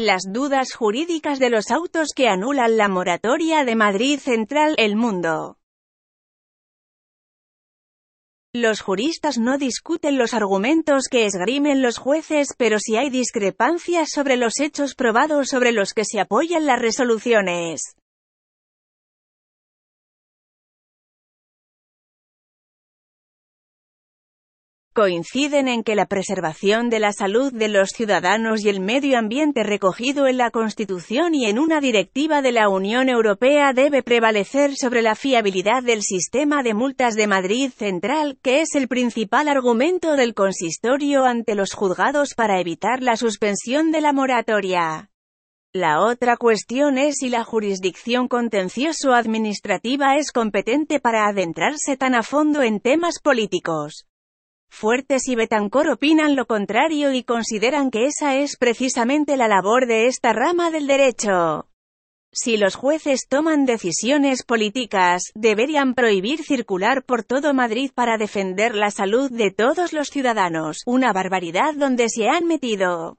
Las dudas jurídicas de los autos que anulan la moratoria de Madrid Central El Mundo. Los juristas no discuten los argumentos que esgrimen los jueces, pero si sí hay discrepancias sobre los hechos probados sobre los que se apoyan las resoluciones. coinciden en que la preservación de la salud de los ciudadanos y el medio ambiente recogido en la Constitución y en una directiva de la Unión Europea debe prevalecer sobre la fiabilidad del sistema de multas de Madrid Central, que es el principal argumento del consistorio ante los juzgados para evitar la suspensión de la moratoria. La otra cuestión es si la jurisdicción contencioso-administrativa es competente para adentrarse tan a fondo en temas políticos. Fuertes y Betancor opinan lo contrario y consideran que esa es precisamente la labor de esta rama del derecho. Si los jueces toman decisiones políticas, deberían prohibir circular por todo Madrid para defender la salud de todos los ciudadanos, una barbaridad donde se han metido.